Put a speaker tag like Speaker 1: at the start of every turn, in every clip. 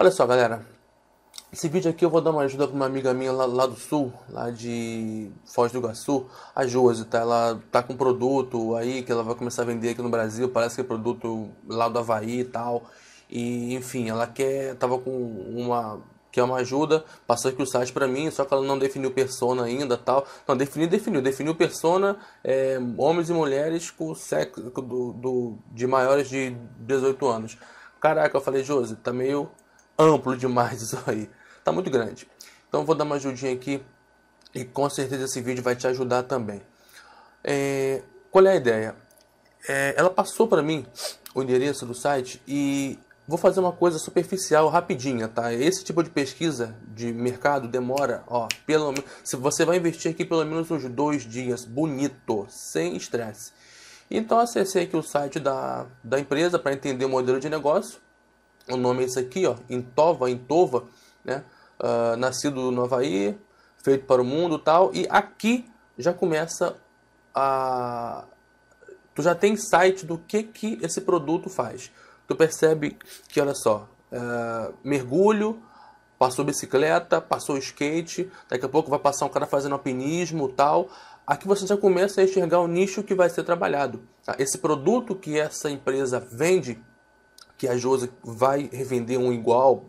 Speaker 1: Olha só, galera. Esse vídeo aqui eu vou dar uma ajuda para uma amiga minha lá, lá, do sul, lá de Foz do Iguaçu, a Josi, tá? Ela tá com produto aí que ela vai começar a vender aqui no Brasil, parece que é produto lá do Havaí e tal. E enfim, ela quer, tava com uma quer uma ajuda, passou aqui o site para mim, só que ela não definiu persona ainda, tal. Não, definiu, definiu, definiu persona, é, homens e mulheres com sexo do, do, de maiores de 18 anos. Caraca, eu falei, Josi, tá meio amplo demais isso aí. Tá muito grande. Então vou dar uma ajudinha aqui e com certeza esse vídeo vai te ajudar também. É, qual é a ideia? É, ela passou para mim o endereço do site e vou fazer uma coisa superficial, rapidinha, tá? Esse tipo de pesquisa de mercado demora, ó, pelo se você vai investir aqui pelo menos uns dois dias, bonito, sem estresse. Então acessei aqui o site da, da empresa para entender o modelo de negócio o nome é esse aqui, ó, Intova, Intova, né? Uh, nascido no Havaí, feito para o mundo tal. E aqui já começa a... Tu já tem site do que, que esse produto faz. Tu percebe que, olha só, uh, mergulho, passou bicicleta, passou skate, daqui a pouco vai passar um cara fazendo alpinismo tal. Aqui você já começa a enxergar o nicho que vai ser trabalhado. Tá? Esse produto que essa empresa vende que a Josa vai revender um igual,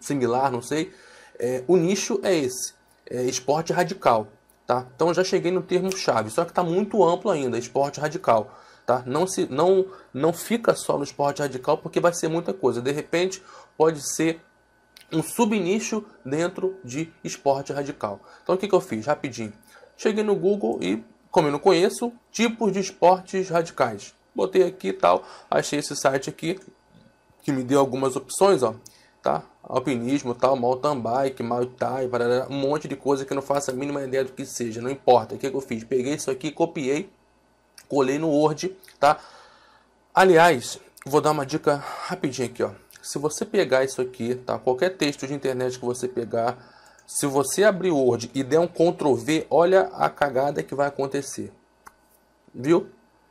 Speaker 1: similar, não sei. É, o nicho é esse, é esporte radical, tá? Então já cheguei no termo chave, só que está muito amplo ainda, esporte radical, tá? Não se, não, não fica só no esporte radical porque vai ser muita coisa. De repente pode ser um subnicho dentro de esporte radical. Então o que, que eu fiz rapidinho? Cheguei no Google e como eu não conheço, tipos de esportes radicais. Botei aqui e tal, achei esse site aqui, que me deu algumas opções, ó, tá? Alpinismo, tal, mountain bike, Muay Thai, barará, um monte de coisa que eu não faço a mínima ideia do que seja, não importa. O que, que eu fiz? Peguei isso aqui, copiei, colei no Word, tá? Aliás, vou dar uma dica rapidinho aqui, ó. Se você pegar isso aqui, tá? Qualquer texto de internet que você pegar, se você abrir o Word e der um Ctrl V, olha a cagada que vai acontecer. Viu?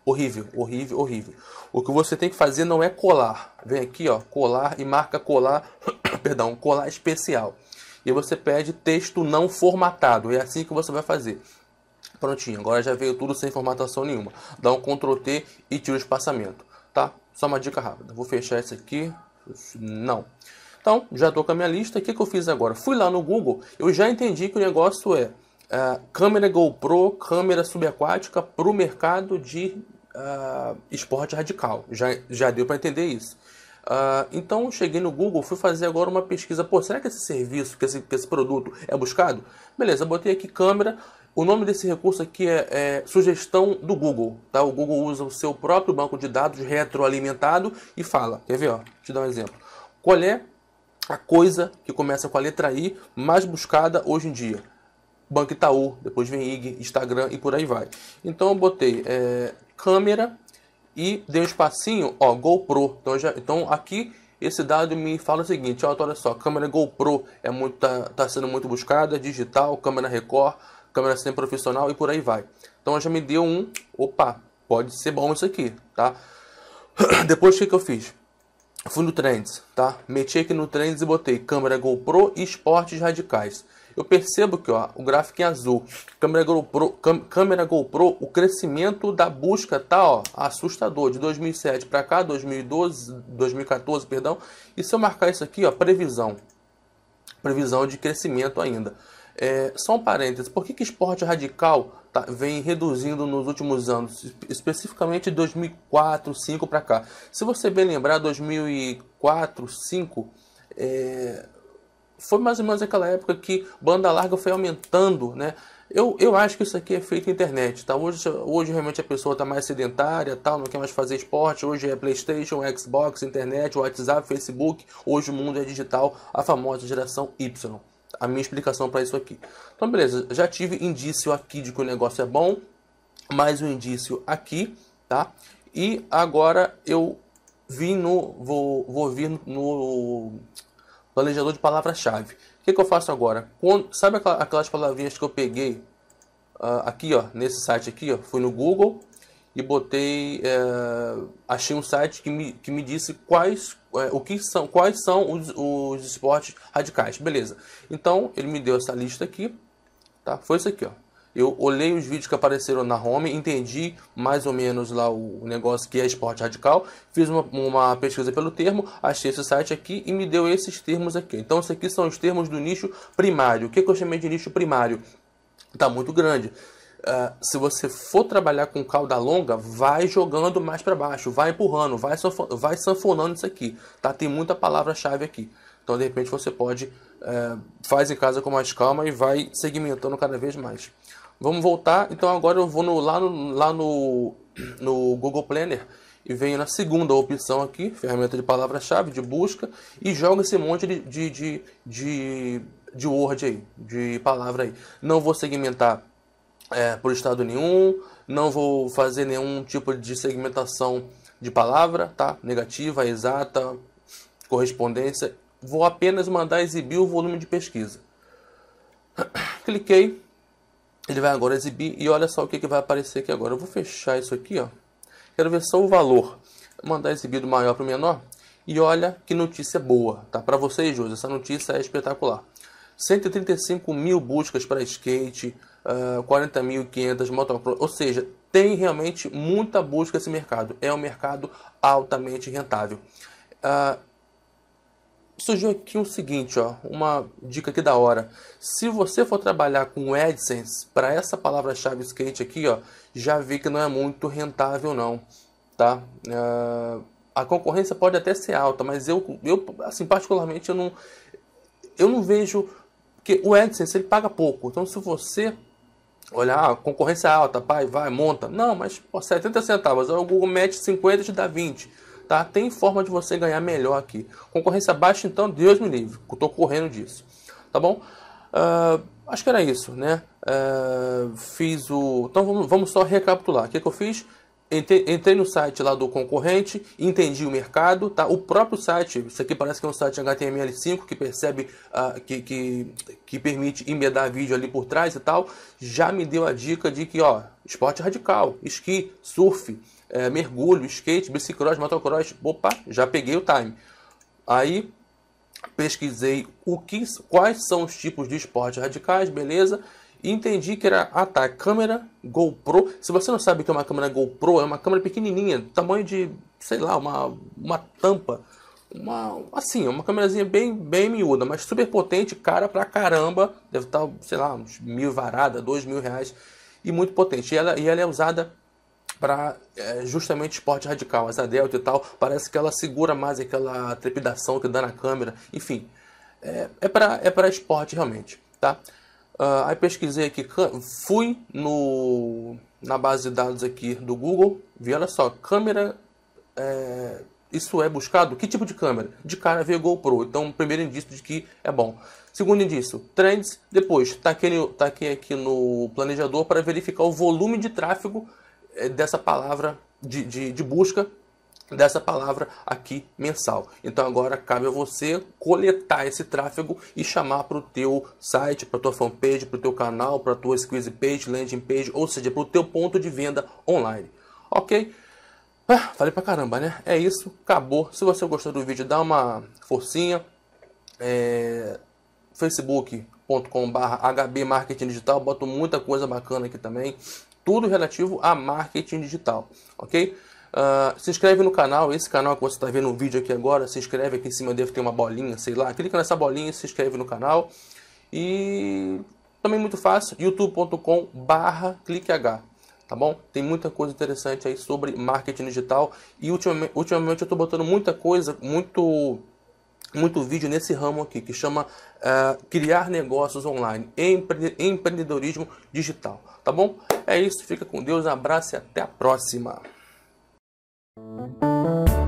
Speaker 1: Horrível, horrível, horrível. O que você tem que fazer não é colar. Vem aqui, ó, colar e marca colar, perdão, colar especial. E você pede texto não formatado. É assim que você vai fazer. Prontinho, agora já veio tudo sem formatação nenhuma. Dá um Ctrl T e tira o espaçamento, tá? Só uma dica rápida. Vou fechar esse aqui. Não. Então, já estou com a minha lista. O que, que eu fiz agora? Fui lá no Google, eu já entendi que o negócio é Uh, câmera GoPro, câmera subaquática para o mercado de uh, esporte radical. Já, já deu para entender isso. Uh, então cheguei no Google, fui fazer agora uma pesquisa. Pô, será que esse serviço, que esse, que esse produto é buscado? Beleza, botei aqui câmera. O nome desse recurso aqui é, é, sugestão do Google. Tá? O Google usa o seu próprio banco de dados retroalimentado e fala. Quer ver? Ó, te dar um exemplo. Qual é a coisa que começa com a letra I mais buscada hoje em dia? Banco Itaú, depois vem IG, Instagram e por aí vai. Então eu botei é, câmera e dei um espacinho, ó, GoPro. Então, já, então aqui esse dado me fala o seguinte, ó, olha só, câmera GoPro é muito, tá, tá sendo muito buscada, digital, câmera Record, câmera sem profissional e por aí vai. Então já me deu um, opa, pode ser bom isso aqui, tá? Depois o que, que eu fiz? Fui no Trends, tá? Meti aqui no Trends e botei câmera GoPro e esportes radicais eu percebo que ó, o gráfico em azul, câmera GoPro, câmera GoPro, o crescimento da busca tá ó, assustador, de 2007 para cá, 2012, 2014, perdão. E se eu marcar isso aqui, ó, previsão, previsão de crescimento ainda. É, só um parênteses, por que, que esporte radical tá, vem reduzindo nos últimos anos, especificamente 2004, 2005 para cá? Se você bem lembrar, 2004, 2005, é, foi mais ou menos aquela época que banda larga foi aumentando, né? Eu, eu acho que isso aqui é feito internet, tá? Hoje, hoje realmente a pessoa tá mais sedentária, tal, não quer mais fazer esporte. Hoje é Playstation, Xbox, internet, WhatsApp, Facebook. Hoje o mundo é digital, a famosa geração Y. A minha explicação para isso aqui. Então, beleza, já tive indício aqui de que o negócio é bom, mais um indício aqui, tá? E agora eu vim no. Vou, vou vir no planejador de palavra-chave. O que, que, eu faço agora? Quando, sabe aquelas palavrinhas que eu peguei uh, aqui, ó, nesse site aqui? Ó, fui no Google e botei, eh, achei um site que me, que me disse quais, eh, o que são, quais são os, os esportes radicais. Beleza. Então ele me deu essa lista aqui, tá? Foi isso aqui, ó eu olhei os vídeos que apareceram na home, entendi mais ou menos lá o negócio que é esporte radical, fiz uma, uma, pesquisa pelo termo, achei esse site aqui e me deu esses termos aqui. Então, isso aqui são os termos do nicho primário. O que, que eu chamei de nicho primário? Está muito grande. Uh, se você for trabalhar com cauda longa, vai jogando mais para baixo, vai empurrando, vai, vai sanfonando isso aqui. Tá? Tem muita palavra-chave aqui. Então, de repente, você pode, uh, faz em casa com mais calma e vai segmentando cada vez mais. Vamos voltar, então agora eu vou no, lá, no, lá no, no Google Planner e venho na segunda opção aqui, ferramenta de palavra-chave, de busca, e jogo esse monte de, de, de, de, de word aí, de palavra aí. Não vou segmentar é, por estado nenhum, não vou fazer nenhum tipo de segmentação de palavra, tá? Negativa, exata, correspondência. Vou apenas mandar exibir o volume de pesquisa. Cliquei, ele vai agora exibir e olha só o que, que vai aparecer aqui agora. Eu vou fechar isso aqui, ó. Quero ver só o valor. Vou mandar exibir do maior para o menor. E olha que notícia boa, tá? Para vocês, Júlio, essa notícia é espetacular. 135 mil buscas para skate, uh, ah, 40.500 motocross, ou seja, tem realmente muita busca esse mercado. É um mercado altamente rentável. Uh, surgiu aqui o seguinte, ó, uma dica aqui da hora. Se você for trabalhar com AdSense, para essa palavra-chave skate aqui, ó, já vi que não é muito rentável não, tá? Uh, a concorrência pode até ser alta, mas eu, eu assim, particularmente, eu não, eu não vejo... Porque o AdSense, ele paga pouco. Então, se você olhar, ah, concorrência alta, pai, vai, monta. Não, mas pô, 70 centavos, o Google mete 50 e te dá 20 tá? Tem forma de você ganhar melhor aqui. Concorrência baixa, então, Deus me livre. Eu tô correndo disso, tá bom? Uh, acho que era isso, né? Uh, fiz o... Então vamos, vamos só recapitular. O que, é que eu fiz? entrei no site lá do concorrente, entendi o mercado, tá? O próprio site, isso aqui parece que é um site HTML5 que percebe, uh, que, que, que permite embedar vídeo ali por trás e tal, já me deu a dica de que, ó, esporte radical, esqui, surf, é, mergulho, skate, bicicross, motocross, opa, já peguei o time. Aí pesquisei o que, quais são os tipos de esportes radicais, beleza? E entendi que era, ah tá, é câmera GoPro. Se você não sabe o que é uma câmera GoPro, é uma câmera pequenininha, tamanho de, sei lá, uma, uma tampa. Uma, assim, uma câmerazinha bem, bem miúda, mas super potente, cara pra caramba. Deve estar, tá, sei lá, uns mil varada, dois mil reais. E muito potente. E ela, e ela é usada para é, justamente esporte radical, asa delta e tal. Parece que ela segura mais aquela trepidação que dá na câmera. Enfim, é, é para é pra esporte realmente, tá? Uh, aí pesquisei aqui, fui no, na base de dados aqui do Google, vi, olha só, câmera, é, isso é buscado? Que tipo de câmera? De cara veio GoPro, então primeiro indício de que é bom. Segundo indício, trends, depois taquei, tá taquei tá aqui no planejador para verificar o volume de tráfego é, dessa palavra de, de, de busca dessa palavra aqui mensal. Então agora cabe a você coletar esse tráfego e chamar para o teu site, para tua fanpage, para o teu canal, para a tua squeeze page, landing page, ou seja, para o teu ponto de venda online. Ok? Ah, falei pra caramba, né? É isso, acabou. Se você gostou do vídeo, dá uma forcinha. É... facebook.com.br HB Marketing Digital, boto muita coisa bacana aqui também. Tudo relativo a marketing digital, ok? Uh, se inscreve no canal, esse canal que você está vendo o vídeo aqui agora, se inscreve aqui em cima, deve ter uma bolinha, sei lá. Clica nessa bolinha e se inscreve no canal. E também muito fácil, youtube.com barra H, tá bom? Tem muita coisa interessante aí sobre marketing digital e ultimamente, ultimamente eu estou botando muita coisa, muito muito vídeo nesse ramo aqui que chama uh, criar negócios online empre empreendedorismo digital tá bom é isso fica com Deus abraço e até a próxima you.